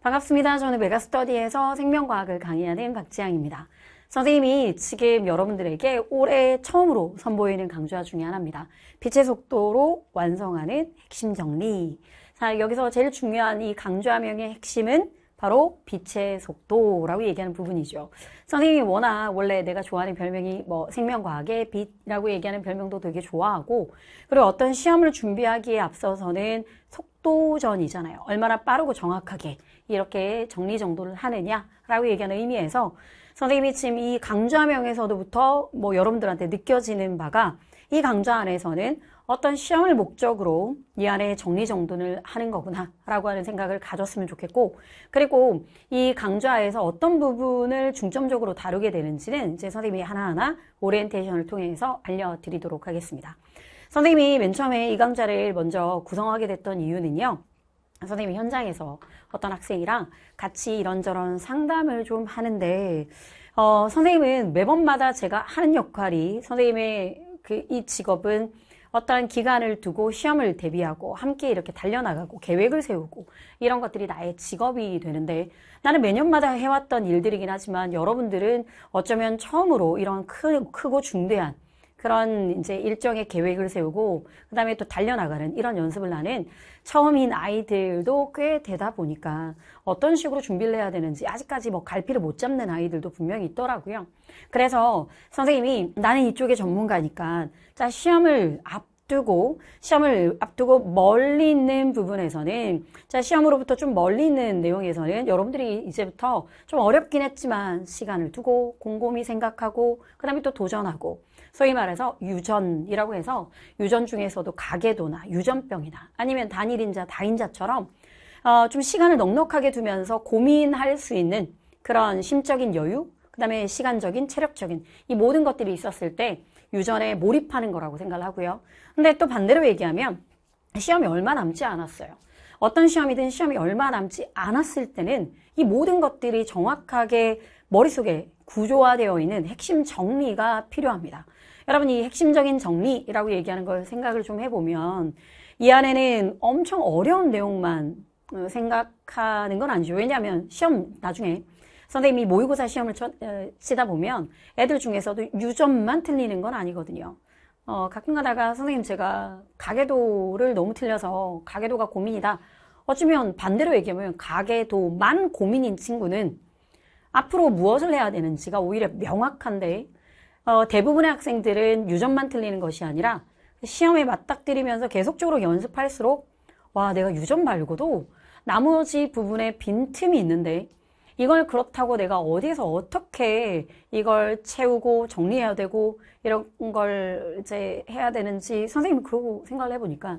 반갑습니다. 저는 메가스터디에서 생명과학을 강의하는 박지향입니다. 선생님이 지금 여러분들에게 올해 처음으로 선보이는 강좌 중에 하나입니다. 빛의 속도로 완성하는 핵심 정리. 자, 여기서 제일 중요한 이 강좌명의 핵심은 바로 빛의 속도라고 얘기하는 부분이죠. 선생님이 워낙 원래 내가 좋아하는 별명이 뭐 생명과학의 빛이라고 얘기하는 별명도 되게 좋아하고 그리고 어떤 시험을 준비하기에 앞서서는 속도전이잖아요. 얼마나 빠르고 정확하게 이렇게 정리정돈을 하느냐라고 얘기하는 의미에서 선생님이 지금 이 강좌명에서도부터 뭐 여러분들한테 느껴지는 바가 이 강좌 안에서는 어떤 시험을 목적으로 이 안에 정리정돈을 하는 거구나 라고 하는 생각을 가졌으면 좋겠고 그리고 이 강좌에서 어떤 부분을 중점적으로 다루게 되는지는 이제 선생님이 하나하나 오리엔테이션을 통해서 알려드리도록 하겠습니다. 선생님이 맨 처음에 이 강좌를 먼저 구성하게 됐던 이유는요. 선생님이 현장에서 어떤 학생이랑 같이 이런저런 상담을 좀 하는데 어, 선생님은 매번마다 제가 하는 역할이 선생님의 그 이 직업은 어떠한 기간을 두고 시험을 대비하고 함께 이렇게 달려나가고 계획을 세우고 이런 것들이 나의 직업이 되는데 나는 매년마다 해왔던 일들이긴 하지만 여러분들은 어쩌면 처음으로 이런 크, 크고 중대한 그런 이제 일정의 계획을 세우고 그다음에 또 달려나가는 이런 연습을 나는 처음인 아이들도 꽤 되다 보니까 어떤 식으로 준비를 해야 되는지 아직까지 뭐 갈피를 못 잡는 아이들도 분명히 있더라고요. 그래서 선생님이 나는 이쪽에 전문가니까 자 시험을 앞 앞두고 시험을 앞두고 멀리 있는 부분에서는 자 시험으로부터 좀 멀리 있는 내용에서는 여러분들이 이제부터 좀 어렵긴 했지만 시간을 두고 곰곰이 생각하고 그다음에 또 도전하고 소위 말해서 유전이라고 해서 유전 중에서도 가계도나 유전병이나 아니면 단일인자, 다인자처럼 어, 좀 시간을 넉넉하게 두면서 고민할 수 있는 그런 심적인 여유, 그 다음에 시간적인, 체력적인 이 모든 것들이 있었을 때 유전에 몰입하는 거라고 생각을 하고요. 근데 또 반대로 얘기하면 시험이 얼마 남지 않았어요. 어떤 시험이든 시험이 얼마 남지 않았을 때는 이 모든 것들이 정확하게 머릿속에 구조화되어 있는 핵심 정리가 필요합니다. 여러분 이 핵심적인 정리라고 얘기하는 걸 생각을 좀 해보면 이 안에는 엄청 어려운 내용만 어, 생각하는 건 아니죠. 왜냐하면 시험 나중에 선생님이 모의고사 시험을 어, 치다 보면 애들 중에서도 유점만 틀리는 건 아니거든요. 어, 가끔 가다가 선생님 제가 가계도를 너무 틀려서 가계도가 고민이다. 어쩌면 반대로 얘기하면 가계도만 고민인 친구는 앞으로 무엇을 해야 되는지가 오히려 명확한데 어, 대부분의 학생들은 유전만 틀리는 것이 아니라 시험에 맞닥뜨리면서 계속적으로 연습할수록 와 내가 유전 말고도 나머지 부분에 빈틈이 있는데 이걸 그렇다고 내가 어디에서 어떻게 이걸 채우고 정리해야 되고 이런 걸 이제 해야 되는지 선생님 그러고 생각을 해보니까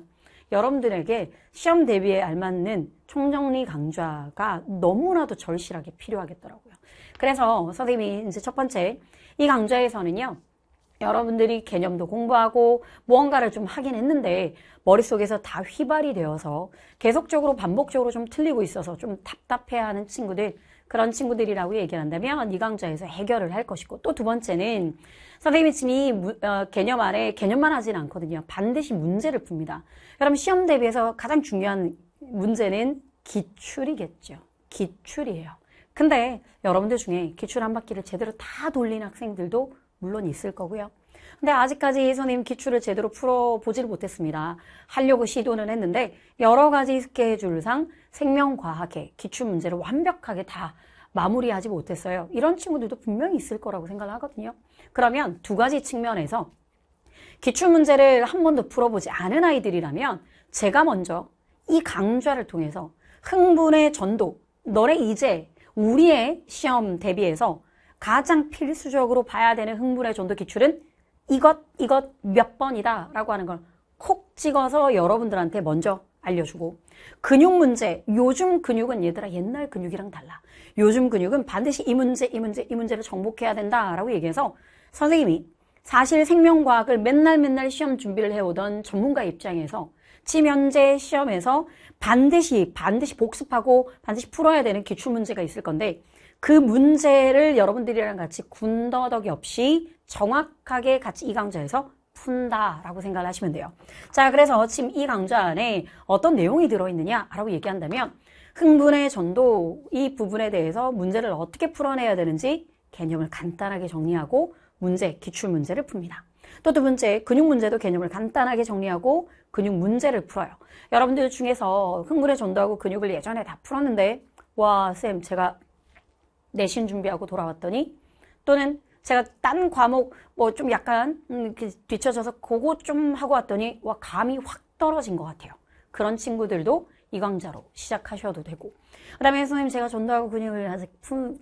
여러분들에게 시험 대비에 알맞는 총정리 강좌가 너무나도 절실하게 필요하겠더라고요. 그래서 선생님이 이제 첫 번째 이 강좌에서는요. 여러분들이 개념도 공부하고 무언가를 좀 하긴 했는데 머릿속에서 다 휘발이 되어서 계속적으로 반복적으로 좀 틀리고 있어서 좀 답답해하는 친구들 그런 친구들이라고 얘기를 한다면 이 강좌에서 해결을 할 것이고 또 두 번째는 선생님이 지니 어, 개념 아래 개념만 하진 않거든요. 반드시 문제를 풉니다. 여러분 시험 대비해서 가장 중요한 문제는 기출이겠죠. 기출이에요. 근데 여러분들 중에 기출 한 바퀴를 제대로 다 돌린 학생들도 물론 있을 거고요. 근데 아직까지 선생님 기출을 제대로 풀어보지를 못했습니다. 하려고 시도는 했는데 여러 가지 스케줄상 생명과학의 기출 문제를 완벽하게 다 마무리하지 못했어요. 이런 친구들도 분명히 있을 거라고 생각을 하거든요. 그러면 두 가지 측면에서 기출 문제를 한 번도 풀어보지 않은 아이들이라면 제가 먼저 이 강좌를 통해서 흥분의 전도, 너네 이제 우리의 시험 대비해서 가장 필수적으로 봐야 되는 흥분의 전도 기출은 이것, 이것 몇 번이다 라고 하는 걸 콕 찍어서 여러분들한테 먼저 알려주고 근육 문제 요즘 근육은 얘들아 옛날 근육이랑 달라 요즘 근육은 반드시 이 문제 이 문제 이 문제를 정복해야 된다라고 얘기해서 선생님이 사실 생명과학을 맨날 맨날 시험 준비를 해오던 전문가 입장에서 치면제 시험에서 반드시 반드시 복습하고 반드시 풀어야 되는 기출 문제가 있을 건데 그 문제를 여러분들이랑 같이 군더더기 없이 정확하게 같이 이 강좌에서 푼다라고 생각을 하시면 돼요. 자, 그래서 지금 이 강좌 안에 어떤 내용이 들어있느냐라고 얘기한다면 흥분의 전도 이 부분에 대해서 문제를 어떻게 풀어내야 되는지 개념을 간단하게 정리하고 문제, 기출 문제를 풉니다. 또 두 번째, 근육 문제도 개념을 간단하게 정리하고 근육 문제를 풀어요. 여러분들 중에서 흥분의 전도하고 근육을 예전에 다 풀었는데 와, 쌤, 제가 내신 준비하고 돌아왔더니 또는 제가 딴 과목 뭐 좀 약간 음, 뒤쳐져서 그거 좀 하고 왔더니 와 감이 확 떨어진 것 같아요. 그런 친구들도 이 강좌로 시작하셔도 되고 그 다음에 선생님 제가 전도하고 근육을 아직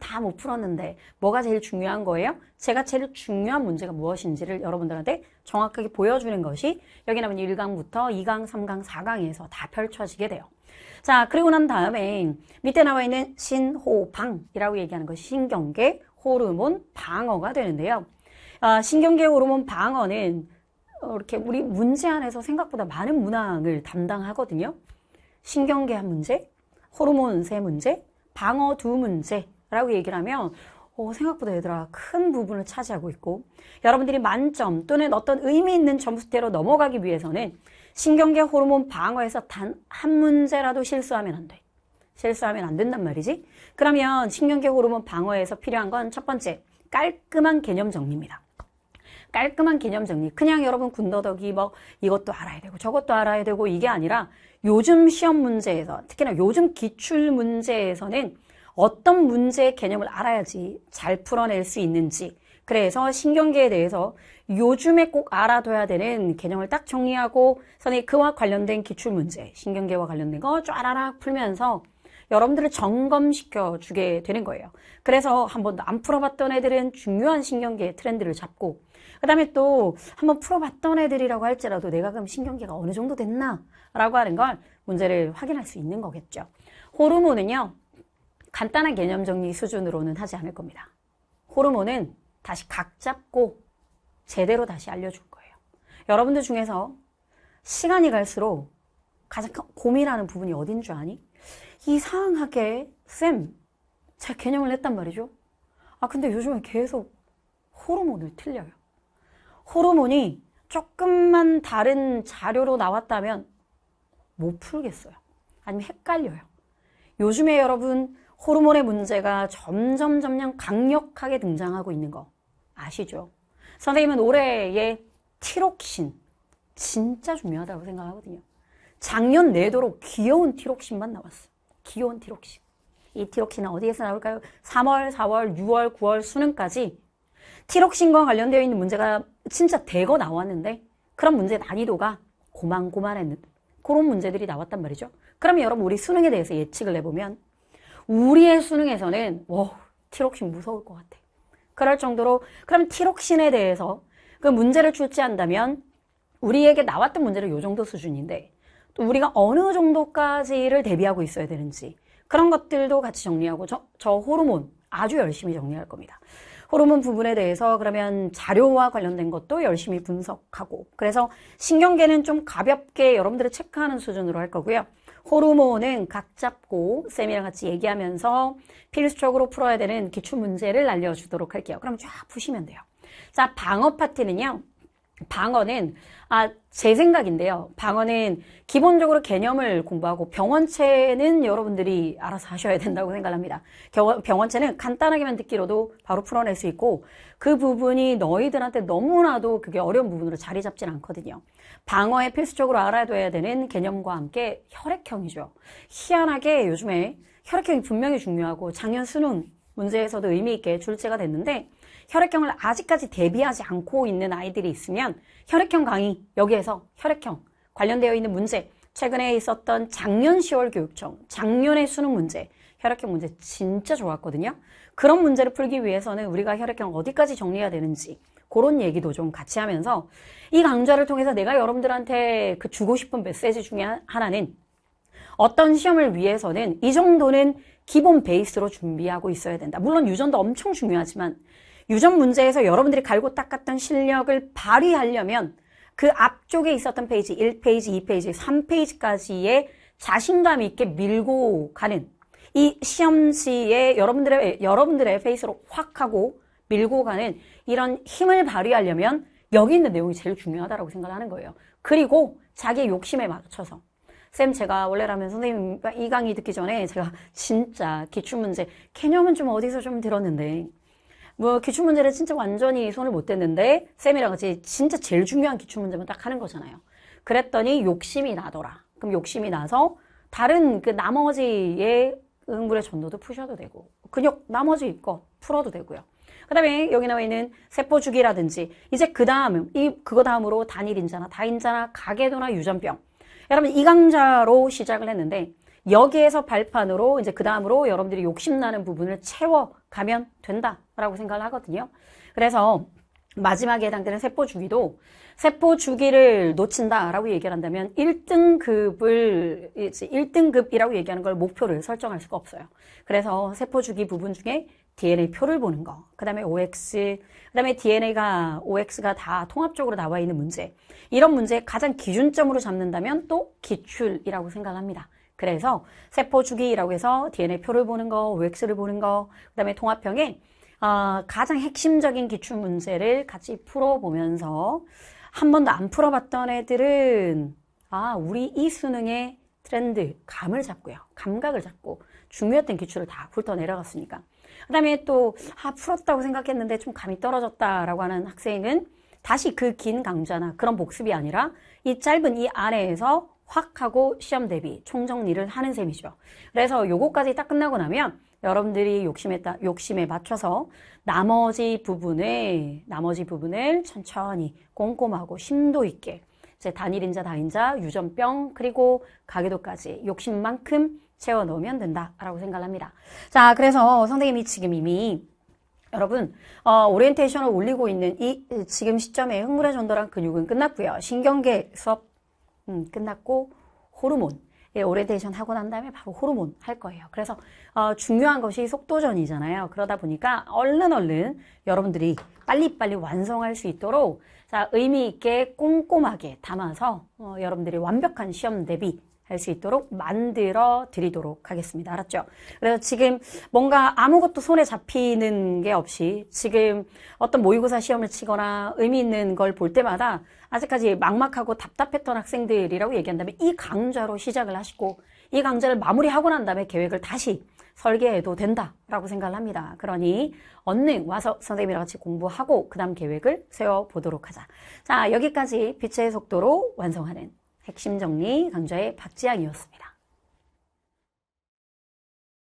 다못 풀었는데 뭐가 제일 중요한 거예요? 제가 제일 중요한 문제가 무엇인지를 여러분들한테 정확하게 보여주는 것이 여기 나면 1강부터 2강, 3강, 4강에서 다 펼쳐지게 돼요 자 그리고 난 다음에 밑에 나와 있는 신호방이라고 얘기하는 것이 신경계, 호르몬 방어가 되는데요. 아, 신경계 호르몬 방어는 어, 이렇게 우리 문제 안에서 생각보다 많은 문항을 담당하거든요. 신경계 한 문제, 호르몬 세 문제, 방어 두 문제라고 얘기를 하면 오, 어, 생각보다 얘들아 큰 부분을 차지하고 있고 여러분들이 만점 또는 어떤 의미 있는 점수대로 넘어가기 위해서는 신경계 호르몬 방어에서 단 한 문제라도 실수하면 안 돼. 실수하면 안 된단 말이지. 그러면 신경계 호르몬 방어에서 필요한 건 첫 번째, 깔끔한 개념 정리입니다. 깔끔한 개념 정리. 그냥 여러분 군더더기 뭐 이것도 알아야 되고 저것도 알아야 되고 이게 아니라 요즘 시험 문제에서 특히나 요즘 기출 문제에서는 어떤 문제의 개념을 알아야지 잘 풀어낼 수 있는지 그래서 신경계에 대해서 요즘에 꼭 알아둬야 되는 개념을 딱 정리하고 선생님 그와 관련된 기출 문제 신경계와 관련된 거 쫘라락 풀면서 여러분들을 점검시켜 주게 되는 거예요. 그래서 한 번도 안 풀어봤던 애들은 중요한 신경계의 트렌드를 잡고 그 다음에 또 한 번 풀어봤던 애들이라고 할지라도 내가 그럼 신경계가 어느 정도 됐나? 라고 하는 걸 문제를 확인할 수 있는 거겠죠. 호르몬은요. 간단한 개념 정리 수준으로는 하지 않을 겁니다. 호르몬은 다시 각 잡고 제대로 다시 알려줄 거예요. 여러분들 중에서 시간이 갈수록 가장 고민하는 부분이 어딘 줄 아니? 이상하게 쌤, 제 개념을 했단 말이죠. 아 근데 요즘은 계속 호르몬을 틀려요. 호르몬이 조금만 다른 자료로 나왔다면 못 풀겠어요. 아니면 헷갈려요. 요즘에 여러분 호르몬의 문제가 점점 점점 강력하게 등장하고 있는 거 아시죠? 선생님은 올해의 티록신 진짜 중요하다고 생각하거든요. 작년 내도록 귀여운 티록신만 나왔어요. 기온 티록신이 티록신은 어디에서 나올까요? 3월, 4월, 6월, 9월 수능까지 티록신과 관련되어 있는 문제가 진짜 대거 나왔는데 그런 문제 난이도가 고만고만했는 그런 문제들이 나왔단 말이죠. 그러면 여러분 우리 수능에 대해서 예측을 해보면 우리의 수능에서는 와 티록신 무서울 것 같아. 그럴 정도로 그럼 티록신에 대해서 그 문제를 출제한다면 우리에게 나왔던 문제를 요 정도 수준인데 우리가 어느 정도까지를 대비하고 있어야 되는지 그런 것들도 같이 정리하고 저, 저 호르몬 아주 열심히 정리할 겁니다. 호르몬 부분에 대해서 그러면 자료와 관련된 것도 열심히 분석하고 그래서 신경계는 좀 가볍게 여러분들을 체크하는 수준으로 할 거고요. 호르몬은 각 잡고 쌤이랑 같이 얘기하면서 필수적으로 풀어야 되는 기출 문제를 알려주도록 할게요. 그럼 쫙보시면 돼요. 자, 방어 파티는요 방어는 아, 제 생각인데요. 방어는 기본적으로 개념을 공부하고 병원체는 여러분들이 알아서 하셔야 된다고 생각합니다. 병원체는 간단하게만 듣기로도 바로 풀어낼 수 있고 그 부분이 너희들한테 너무나도 그게 어려운 부분으로 자리 잡진 않거든요. 방어에 필수적으로 알아둬야 되는 개념과 함께 혈액형이죠. 희한하게 요즘에 혈액형이 분명히 중요하고 작년 수능 문제에서도 의미 있게 출제가 됐는데 혈액형을 아직까지 대비하지 않고 있는 아이들이 있으면 혈액형 강의 여기에서 혈액형 관련되어 있는 문제 최근에 있었던 작년 10월 교육청 작년의 수능 문제 혈액형 문제 진짜 좋았거든요. 그런 문제를 풀기 위해서는 우리가 혈액형 어디까지 정리해야 되는지 그런 얘기도 좀 같이 하면서 이 강좌를 통해서 내가 여러분들한테 그 주고 싶은 메시지 중에 하나는 어떤 시험을 위해서는 이 정도는 기본 베이스로 준비하고 있어야 된다. 물론 유전도 엄청 중요하지만 유전 문제에서 여러분들이 갈고 닦았던 실력을 발휘하려면 그 앞쪽에 있었던 페이지 1페이지, 2페이지, 3페이지까지의 자신감 있게 밀고 가는 이 시험 지에 여러분들의 여러분들의 페이스로 확 하고 밀고 가는 이런 힘을 발휘하려면 여기 있는 내용이 제일 중요하다고 생각하는 거예요. 그리고 자기의 욕심에 맞춰서 쌤 제가 원래라면 선생님 이 강의 듣기 전에 제가 진짜 기출문제 개념은 좀 어디서 좀 들었는데 뭐 기출 문제는 진짜 완전히 손을 못 댔는데 쌤이랑 같이 진짜 제일 중요한 기출 문제만 딱 하는 거잖아요. 그랬더니 욕심이 나더라. 그럼 욕심이 나서 다른 그 나머지의 응물의 전도도 푸셔도 되고 근육 나머지 거 풀어도 되고요. 그 다음에 여기 나와 있는 세포주기라든지 이제 그 다음 이 그거 다음으로 단일인자나 다인자나 가계도나 유전병 여러분 이강자로 시작을 했는데 여기에서 발판으로 이제 그 다음으로 여러분들이 욕심나는 부분을 채워가면 된다라고 생각을 하거든요. 그래서 마지막에 해당되는 세포 주기도 세포 주기를 놓친다라고 얘기를 한다면 1등급을 1등급이라고 얘기하는 걸 목표를 설정할 수가 없어요. 그래서 세포 주기 부분 중에 DNA 표를 보는 거, 그 다음에 OX, 그 다음에 DNA가 OX가 다 통합적으로 나와 있는 문제 이런 문제 가장 기준점으로 잡는다면 또 기출이라고 생각합니다. 그래서 세포 주기라고 해서 DNA 표를 보는 거, OX를 보는 거, 그다음에 통합형의 어, 가장 핵심적인 기출 문제를 같이 풀어보면서 한 번도 안 풀어봤던 애들은 아 우리 이 수능의 트렌드 감을 잡고요, 감각을 잡고 중요했던 기출을 다 훑어 내려갔으니까. 그다음에 또 아, 풀었다고 생각했는데 좀 감이 떨어졌다라고 하는 학생은 다시 그 긴 강좌나 그런 복습이 아니라 이 짧은 이안에서 확 하고 시험 대비 총정리를 하는 셈이죠. 그래서 요거까지 딱 끝나고 나면 여러분들이 욕심에 따, 욕심에 맞춰서 나머지 부분을 나머지 부분을 천천히 꼼꼼하고 심도 있게 이제 단일 인자 다인자 유전병 그리고 가계도까지 욕심만큼 채워 넣으면 된다라고 생각합니다. 자, 그래서 선생님이 지금 이미 여러분 어, 오리엔테이션을 올리고 있는 이 지금 시점에 흥분의 전도랑 근육은 끝났고요. 신경계 수업 음, 끝났고 호르몬 예, 오레테이션 하고 난 다음에 바로 호르몬 할 거예요. 그래서 어, 중요한 것이 속도전이잖아요. 그러다 보니까 얼른 얼른 여러분들이 빨리빨리 완성할 수 있도록 자, 의미 있게 꼼꼼하게 담아서 어, 여러분들이 완벽한 시험 대비 할수 있도록 만들어 드리도록 하겠습니다. 알았죠? 그래서 지금 뭔가 아무것도 손에 잡히는 게 없이 지금 어떤 모의고사 시험을 치거나 의미 있는 걸 볼 때마다 아직까지 막막하고 답답했던 학생들이라고 얘기한 다면이 강좌로 시작을 하시고 이 강좌를 마무리하고 난 다음에 계획을 다시 설계해도 된다라고 생각을 합니다. 그러니 언능 와서 선생님이랑 같이 공부하고 그 다음 계획을 세워보도록 하자. 자, 여기까지 빛의 속도로 완성하는 핵심 정리 강좌의 박지학이었습니다.